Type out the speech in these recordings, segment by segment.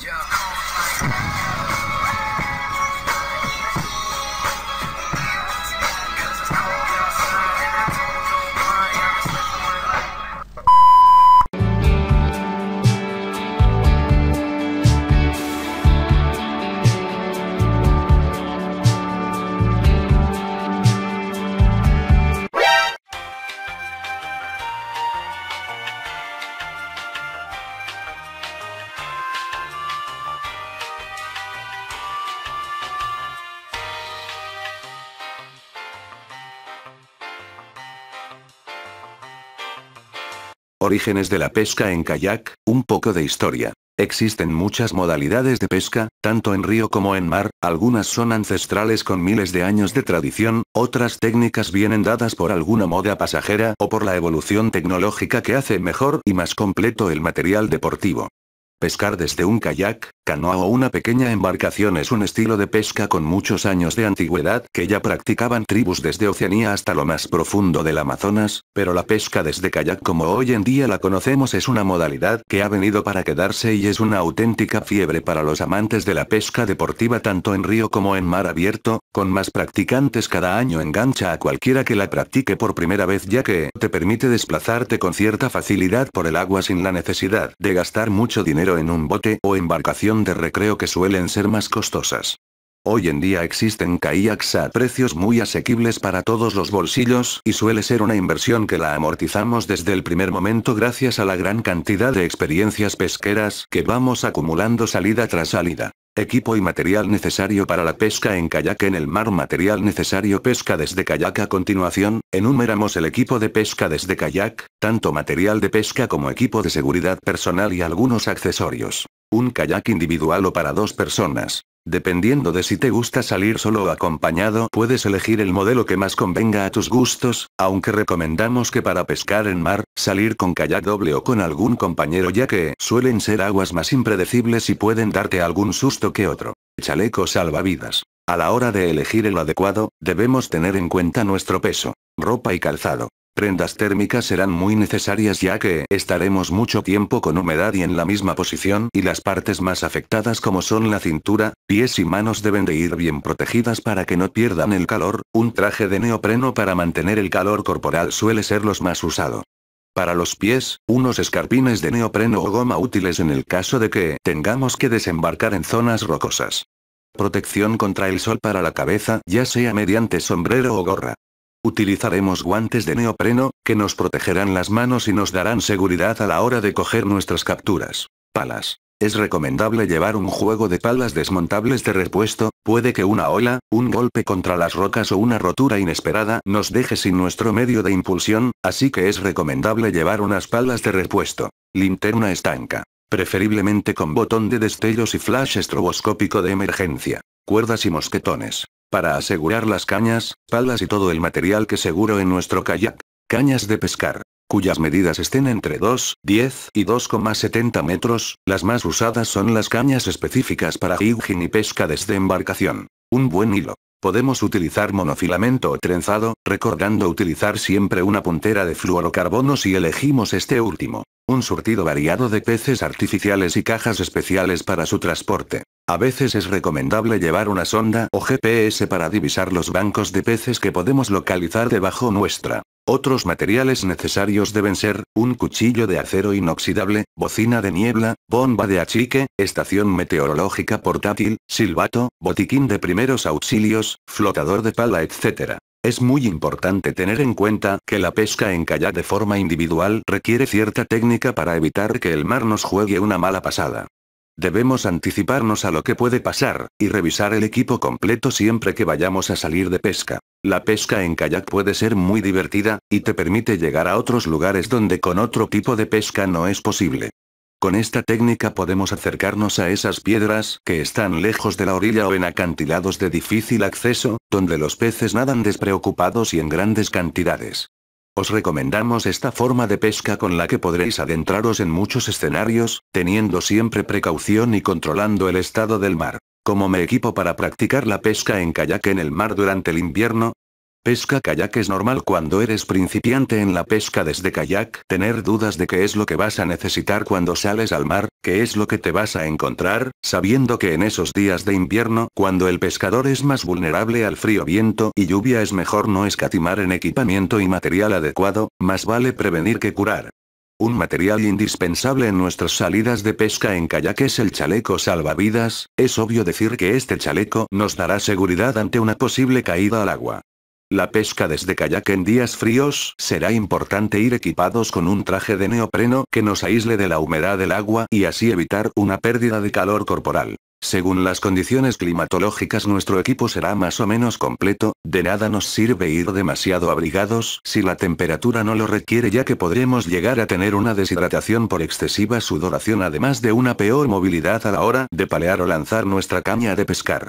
Yeah. Orígenes de la pesca en kayak, un poco de historia. Existen muchas modalidades de pesca, tanto en río como en mar, algunas son ancestrales con miles de años de tradición, otras técnicas vienen dadas por alguna moda pasajera o por la evolución tecnológica que hace mejor y más completo el material deportivo. Pescar desde un kayak, Canoa o una pequeña embarcación es un estilo de pesca con muchos años de antigüedad que ya practicaban tribus desde Oceanía hasta lo más profundo del Amazonas, pero la pesca desde kayak como hoy en día la conocemos es una modalidad que ha venido para quedarse y es una auténtica fiebre para los amantes de la pesca deportiva tanto en río como en mar abierto, con más practicantes cada año engancha a cualquiera que la practique por primera vez ya que te permite desplazarte con cierta facilidad por el agua sin la necesidad de gastar mucho dinero en un bote o embarcación de recreo que suelen ser más costosas. Hoy en día existen kayaks a precios muy asequibles para todos los bolsillos y suele ser una inversión que la amortizamos desde el primer momento gracias a la gran cantidad de experiencias pesqueras que vamos acumulando salida tras salida. Equipo y material necesario para la pesca en kayak en el mar Material necesario pesca desde kayak A continuación, enumeramos el equipo de pesca desde kayak, tanto material de pesca como equipo de seguridad personal y algunos accesorios un kayak individual o para dos personas. Dependiendo de si te gusta salir solo o acompañado, puedes elegir el modelo que más convenga a tus gustos, aunque recomendamos que para pescar en mar, salir con kayak doble o con algún compañero ya que suelen ser aguas más impredecibles y pueden darte algún susto que otro. Chaleco salvavidas. A la hora de elegir el adecuado, debemos tener en cuenta nuestro peso, ropa y calzado. Prendas térmicas serán muy necesarias ya que estaremos mucho tiempo con humedad y en la misma posición y las partes más afectadas como son la cintura, pies y manos deben de ir bien protegidas para que no pierdan el calor, un traje de neopreno para mantener el calor corporal suele ser los más usado. Para los pies, unos escarpines de neopreno o goma útiles en el caso de que tengamos que desembarcar en zonas rocosas. Protección contra el sol para la cabeza ya sea mediante sombrero o gorra. Utilizaremos guantes de neopreno, que nos protegerán las manos y nos darán seguridad a la hora de coger nuestras capturas. Palas. Es recomendable llevar un juego de palas desmontables de repuesto, puede que una ola, un golpe contra las rocas o una rotura inesperada nos deje sin nuestro medio de impulsión, así que es recomendable llevar unas palas de repuesto. Linterna estanca. Preferiblemente con botón de destellos y flash estroboscópico de emergencia. Cuerdas y mosquetones. Para asegurar las cañas, palas y todo el material que seguro en nuestro kayak. Cañas de pescar cuyas medidas estén entre 2, 10 y 2,70 metros, las más usadas son las cañas específicas para jigging y pesca desde embarcación. Un buen hilo. Podemos utilizar monofilamento o trenzado, recordando utilizar siempre una puntera de fluorocarbono si elegimos este último. Un surtido variado de peces artificiales y cajas especiales para su transporte. A veces es recomendable llevar una sonda o GPS para divisar los bancos de peces que podemos localizar debajo nuestra. Otros materiales necesarios deben ser, un cuchillo de acero inoxidable, bocina de niebla, bomba de achique, estación meteorológica portátil, silbato, botiquín de primeros auxilios, flotador de pala etc. Es muy importante tener en cuenta que la pesca en kayak de forma individual requiere cierta técnica para evitar que el mar nos juegue una mala pasada. Debemos anticiparnos a lo que puede pasar, y revisar el equipo completo siempre que vayamos a salir de pesca. La pesca en kayak puede ser muy divertida, y te permite llegar a otros lugares donde con otro tipo de pesca no es posible. Con esta técnica podemos acercarnos a esas piedras que están lejos de la orilla o en acantilados de difícil acceso, donde los peces nadan despreocupados y en grandes cantidades. Os recomendamos esta forma de pesca con la que podréis adentraros en muchos escenarios, teniendo siempre precaución y controlando el estado del mar. Como me equipo para practicar la pesca en kayak en el mar durante el invierno, Pesca kayak es normal cuando eres principiante en la pesca desde kayak, tener dudas de qué es lo que vas a necesitar cuando sales al mar, qué es lo que te vas a encontrar, sabiendo que en esos días de invierno, cuando el pescador es más vulnerable al frío viento y lluvia es mejor no escatimar en equipamiento y material adecuado, más vale prevenir que curar. Un material indispensable en nuestras salidas de pesca en kayak es el chaleco salvavidas, es obvio decir que este chaleco nos dará seguridad ante una posible caída al agua. La pesca desde kayak en días fríos será importante ir equipados con un traje de neopreno que nos aísle de la humedad del agua y así evitar una pérdida de calor corporal. Según las condiciones climatológicas nuestro equipo será más o menos completo, de nada nos sirve ir demasiado abrigados si la temperatura no lo requiere ya que podremos llegar a tener una deshidratación por excesiva sudoración además de una peor movilidad a la hora de palear o lanzar nuestra caña de pescar.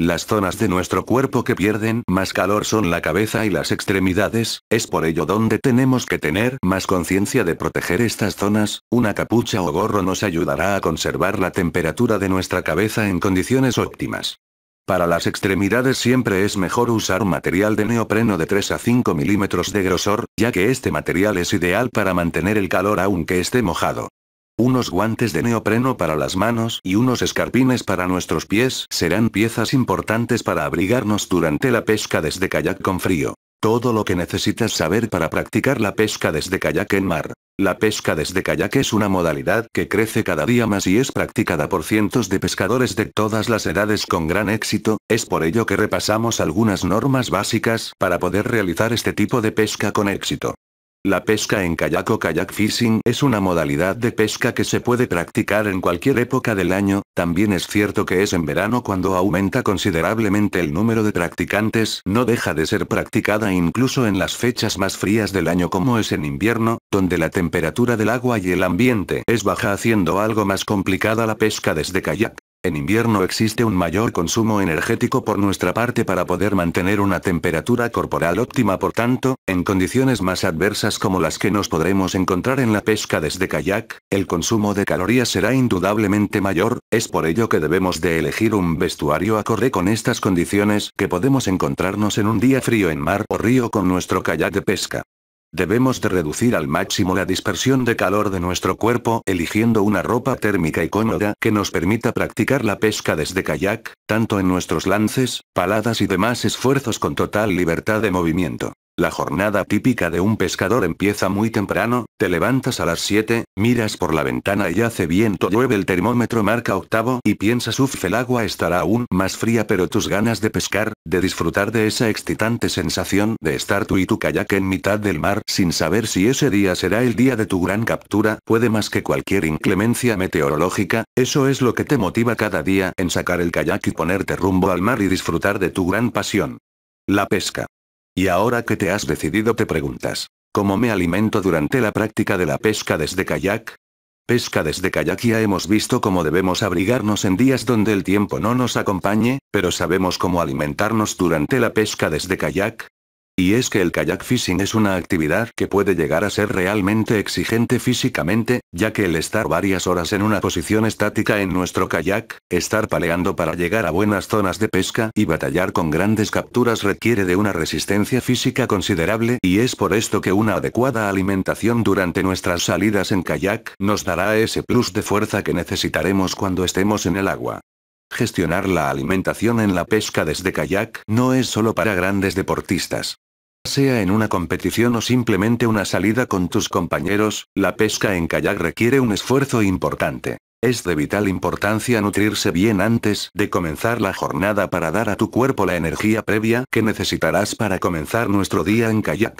Las zonas de nuestro cuerpo que pierden más calor son la cabeza y las extremidades, es por ello donde tenemos que tener más conciencia de proteger estas zonas, una capucha o gorro nos ayudará a conservar la temperatura de nuestra cabeza en condiciones óptimas. Para las extremidades siempre es mejor usar material de neopreno de 3 a 5 milímetros de grosor, ya que este material es ideal para mantener el calor aunque esté mojado. Unos guantes de neopreno para las manos y unos escarpines para nuestros pies serán piezas importantes para abrigarnos durante la pesca desde kayak con frío. Todo lo que necesitas saber para practicar la pesca desde kayak en mar. La pesca desde kayak es una modalidad que crece cada día más y es practicada por cientos de pescadores de todas las edades con gran éxito, es por ello que repasamos algunas normas básicas para poder realizar este tipo de pesca con éxito. La pesca en kayak o kayak fishing es una modalidad de pesca que se puede practicar en cualquier época del año, también es cierto que es en verano cuando aumenta considerablemente el número de practicantes, no deja de ser practicada incluso en las fechas más frías del año como es en invierno, donde la temperatura del agua y el ambiente es baja haciendo algo más complicada la pesca desde kayak. En invierno existe un mayor consumo energético por nuestra parte para poder mantener una temperatura corporal óptima por tanto, en condiciones más adversas como las que nos podremos encontrar en la pesca desde kayak, el consumo de calorías será indudablemente mayor, es por ello que debemos de elegir un vestuario acorde con estas condiciones que podemos encontrarnos en un día frío en mar o río con nuestro kayak de pesca. Debemos de reducir al máximo la dispersión de calor de nuestro cuerpo, eligiendo una ropa térmica y cómoda que nos permita practicar la pesca desde kayak, tanto en nuestros lances, paladas y demás esfuerzos con total libertad de movimiento. La jornada típica de un pescador empieza muy temprano, te levantas a las 7, miras por la ventana y hace viento llueve el termómetro marca octavo y piensas uff el agua estará aún más fría pero tus ganas de pescar, de disfrutar de esa excitante sensación de estar tú y tu kayak en mitad del mar sin saber si ese día será el día de tu gran captura, puede más que cualquier inclemencia meteorológica, eso es lo que te motiva cada día en sacar el kayak y ponerte rumbo al mar y disfrutar de tu gran pasión. La pesca. Y ahora que te has decidido te preguntas, ¿cómo me alimento durante la práctica de la pesca desde kayak? Pesca desde kayak ya hemos visto cómo debemos abrigarnos en días donde el tiempo no nos acompañe, pero ¿sabemos cómo alimentarnos durante la pesca desde kayak? Y es que el kayak fishing es una actividad que puede llegar a ser realmente exigente físicamente, ya que el estar varias horas en una posición estática en nuestro kayak, estar paleando para llegar a buenas zonas de pesca y batallar con grandes capturas requiere de una resistencia física considerable y es por esto que una adecuada alimentación durante nuestras salidas en kayak nos dará ese plus de fuerza que necesitaremos cuando estemos en el agua. Gestionar la alimentación en la pesca desde kayak no es solo para grandes deportistas. Sea en una competición o simplemente una salida con tus compañeros, la pesca en kayak requiere un esfuerzo importante. Es de vital importancia nutrirse bien antes de comenzar la jornada para dar a tu cuerpo la energía previa que necesitarás para comenzar nuestro día en kayak.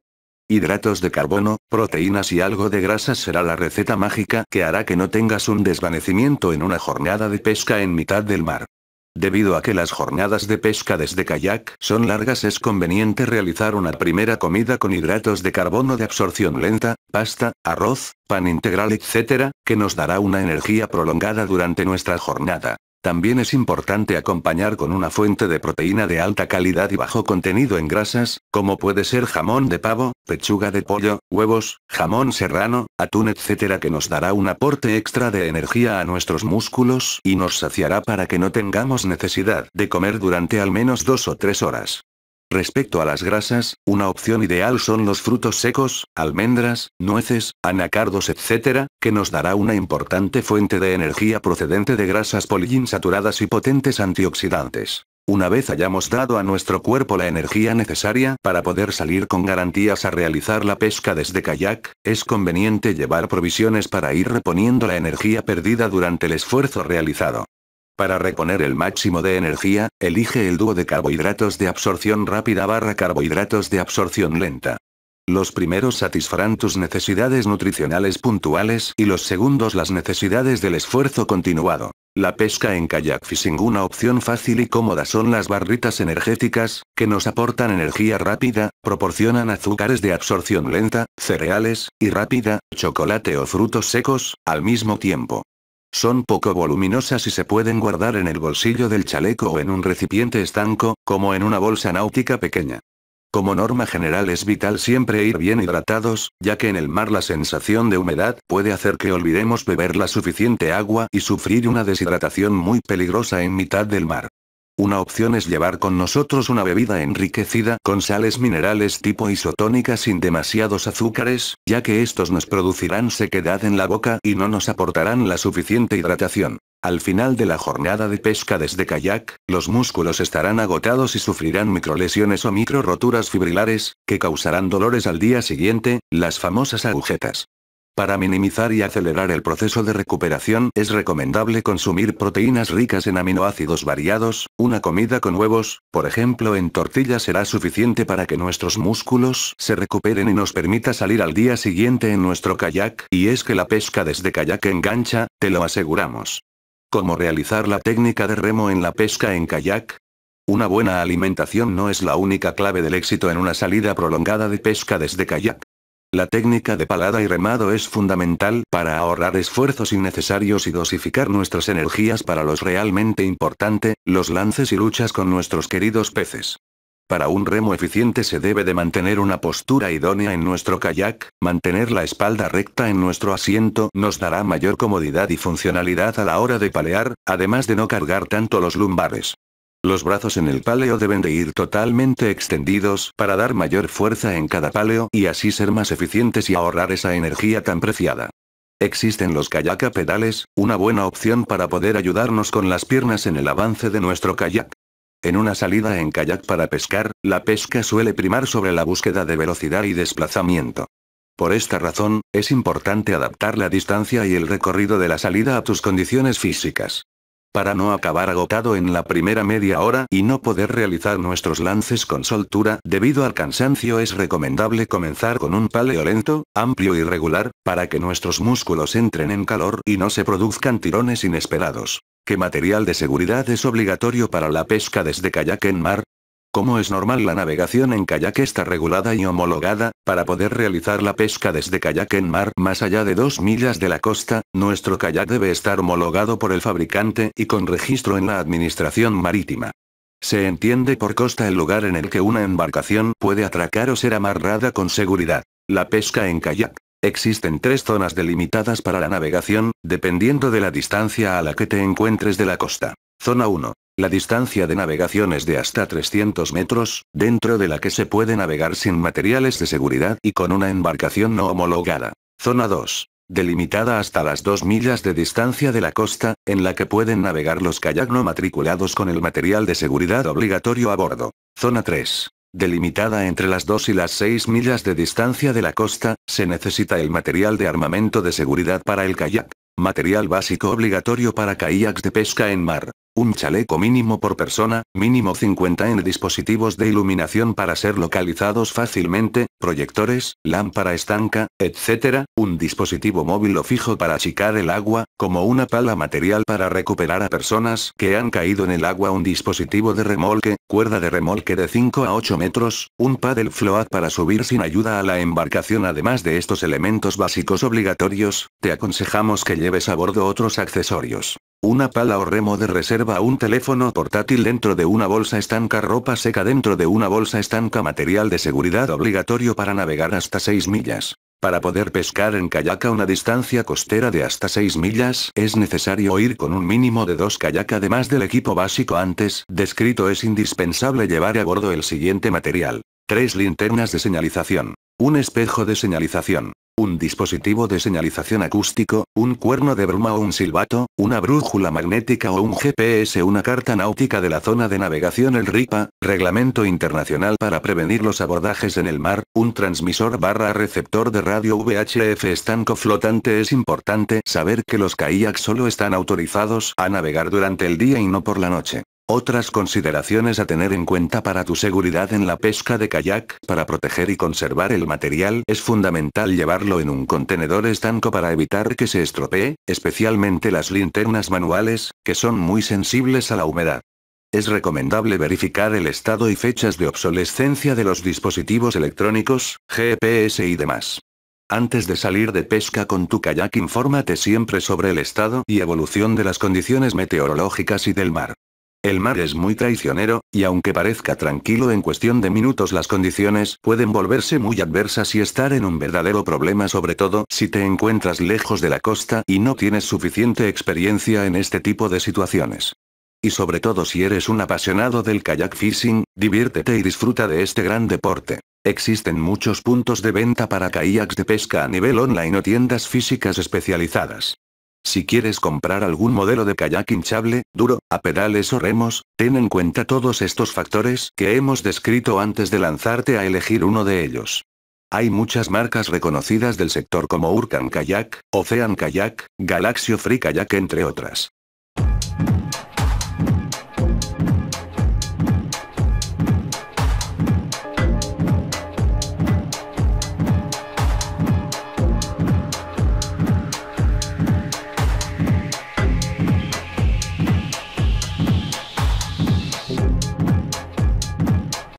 Hidratos de carbono, proteínas y algo de grasas será la receta mágica que hará que no tengas un desvanecimiento en una jornada de pesca en mitad del mar. Debido a que las jornadas de pesca desde kayak son largas es conveniente realizar una primera comida con hidratos de carbono de absorción lenta, pasta, arroz, pan integral etc., que nos dará una energía prolongada durante nuestra jornada. También es importante acompañar con una fuente de proteína de alta calidad y bajo contenido en grasas, como puede ser jamón de pavo, pechuga de pollo, huevos, jamón serrano, atún etc. que nos dará un aporte extra de energía a nuestros músculos y nos saciará para que no tengamos necesidad de comer durante al menos dos o tres horas. Respecto a las grasas, una opción ideal son los frutos secos, almendras, nueces, anacardos etc., que nos dará una importante fuente de energía procedente de grasas poliinsaturadas y potentes antioxidantes. Una vez hayamos dado a nuestro cuerpo la energía necesaria para poder salir con garantías a realizar la pesca desde kayak, es conveniente llevar provisiones para ir reponiendo la energía perdida durante el esfuerzo realizado. Para reponer el máximo de energía, elige el dúo de carbohidratos de absorción rápida barra carbohidratos de absorción lenta. Los primeros satisfarán tus necesidades nutricionales puntuales y los segundos las necesidades del esfuerzo continuado. La pesca en kayak fishing una opción fácil y cómoda son las barritas energéticas, que nos aportan energía rápida, proporcionan azúcares de absorción lenta, cereales, y rápida, chocolate o frutos secos, al mismo tiempo. Son poco voluminosas y se pueden guardar en el bolsillo del chaleco o en un recipiente estanco, como en una bolsa náutica pequeña. Como norma general es vital siempre ir bien hidratados, ya que en el mar la sensación de humedad puede hacer que olvidemos beber la suficiente agua y sufrir una deshidratación muy peligrosa en mitad del mar. Una opción es llevar con nosotros una bebida enriquecida con sales minerales tipo isotónica sin demasiados azúcares, ya que estos nos producirán sequedad en la boca y no nos aportarán la suficiente hidratación. Al final de la jornada de pesca desde kayak, los músculos estarán agotados y sufrirán microlesiones o micro roturas fibrilares, que causarán dolores al día siguiente, las famosas agujetas. Para minimizar y acelerar el proceso de recuperación es recomendable consumir proteínas ricas en aminoácidos variados, una comida con huevos, por ejemplo en tortilla será suficiente para que nuestros músculos se recuperen y nos permita salir al día siguiente en nuestro kayak, y es que la pesca desde kayak engancha, te lo aseguramos. ¿Cómo realizar la técnica de remo en la pesca en kayak? Una buena alimentación no es la única clave del éxito en una salida prolongada de pesca desde kayak. La técnica de palada y remado es fundamental para ahorrar esfuerzos innecesarios y dosificar nuestras energías para los realmente importante, los lances y luchas con nuestros queridos peces. Para un remo eficiente se debe de mantener una postura idónea en nuestro kayak, mantener la espalda recta en nuestro asiento nos dará mayor comodidad y funcionalidad a la hora de palear, además de no cargar tanto los lumbares. Los brazos en el paleo deben de ir totalmente extendidos para dar mayor fuerza en cada paleo y así ser más eficientes y ahorrar esa energía tan preciada. Existen los kayak pedales, una buena opción para poder ayudarnos con las piernas en el avance de nuestro kayak. En una salida en kayak para pescar, la pesca suele primar sobre la búsqueda de velocidad y desplazamiento. Por esta razón, es importante adaptar la distancia y el recorrido de la salida a tus condiciones físicas para no acabar agotado en la primera media hora y no poder realizar nuestros lances con soltura debido al cansancio es recomendable comenzar con un paleo lento, amplio y regular, para que nuestros músculos entren en calor y no se produzcan tirones inesperados. ¿Qué material de seguridad es obligatorio para la pesca desde kayak en mar? Como es normal la navegación en kayak está regulada y homologada, para poder realizar la pesca desde kayak en mar más allá de dos millas de la costa, nuestro kayak debe estar homologado por el fabricante y con registro en la administración marítima. Se entiende por costa el lugar en el que una embarcación puede atracar o ser amarrada con seguridad. La pesca en kayak. Existen tres zonas delimitadas para la navegación, dependiendo de la distancia a la que te encuentres de la costa. Zona 1. La distancia de navegación es de hasta 300 metros, dentro de la que se puede navegar sin materiales de seguridad y con una embarcación no homologada. Zona 2. Delimitada hasta las 2 millas de distancia de la costa, en la que pueden navegar los kayak no matriculados con el material de seguridad obligatorio a bordo. Zona 3. Delimitada entre las 2 y las 6 millas de distancia de la costa, se necesita el material de armamento de seguridad para el kayak. Material básico obligatorio para kayaks de pesca en mar. Un chaleco mínimo por persona, mínimo 50 en dispositivos de iluminación para ser localizados fácilmente, proyectores, lámpara estanca, etc. Un dispositivo móvil o fijo para achicar el agua, como una pala material para recuperar a personas que han caído en el agua. Un dispositivo de remolque, cuerda de remolque de 5 a 8 metros, un paddle float para subir sin ayuda a la embarcación. Además de estos elementos básicos obligatorios, te aconsejamos que a bordo otros accesorios. Una pala o remo de reserva, un teléfono portátil dentro de una bolsa estanca, ropa seca dentro de una bolsa estanca, material de seguridad obligatorio para navegar hasta 6 millas. Para poder pescar en kayak una distancia costera de hasta 6 millas, es necesario ir con un mínimo de dos kayak además del equipo básico antes descrito es indispensable llevar a bordo el siguiente material. Tres linternas de señalización. Un espejo de señalización un dispositivo de señalización acústico, un cuerno de bruma o un silbato, una brújula magnética o un GPS, una carta náutica de la zona de navegación el RIPA, Reglamento Internacional para prevenir los abordajes en el mar, un transmisor barra receptor de radio VHF estanco flotante es importante saber que los kayaks solo están autorizados a navegar durante el día y no por la noche. Otras consideraciones a tener en cuenta para tu seguridad en la pesca de kayak, para proteger y conservar el material es fundamental llevarlo en un contenedor estanco para evitar que se estropee, especialmente las linternas manuales, que son muy sensibles a la humedad. Es recomendable verificar el estado y fechas de obsolescencia de los dispositivos electrónicos, GPS y demás. Antes de salir de pesca con tu kayak infórmate siempre sobre el estado y evolución de las condiciones meteorológicas y del mar. El mar es muy traicionero, y aunque parezca tranquilo en cuestión de minutos las condiciones pueden volverse muy adversas y estar en un verdadero problema sobre todo si te encuentras lejos de la costa y no tienes suficiente experiencia en este tipo de situaciones. Y sobre todo si eres un apasionado del kayak fishing, diviértete y disfruta de este gran deporte. Existen muchos puntos de venta para kayaks de pesca a nivel online o tiendas físicas especializadas. Si quieres comprar algún modelo de kayak hinchable, duro, a pedales o remos, ten en cuenta todos estos factores que hemos descrito antes de lanzarte a elegir uno de ellos. Hay muchas marcas reconocidas del sector como Urkan Kayak, Ocean Kayak, Galaxio Free Kayak entre otras.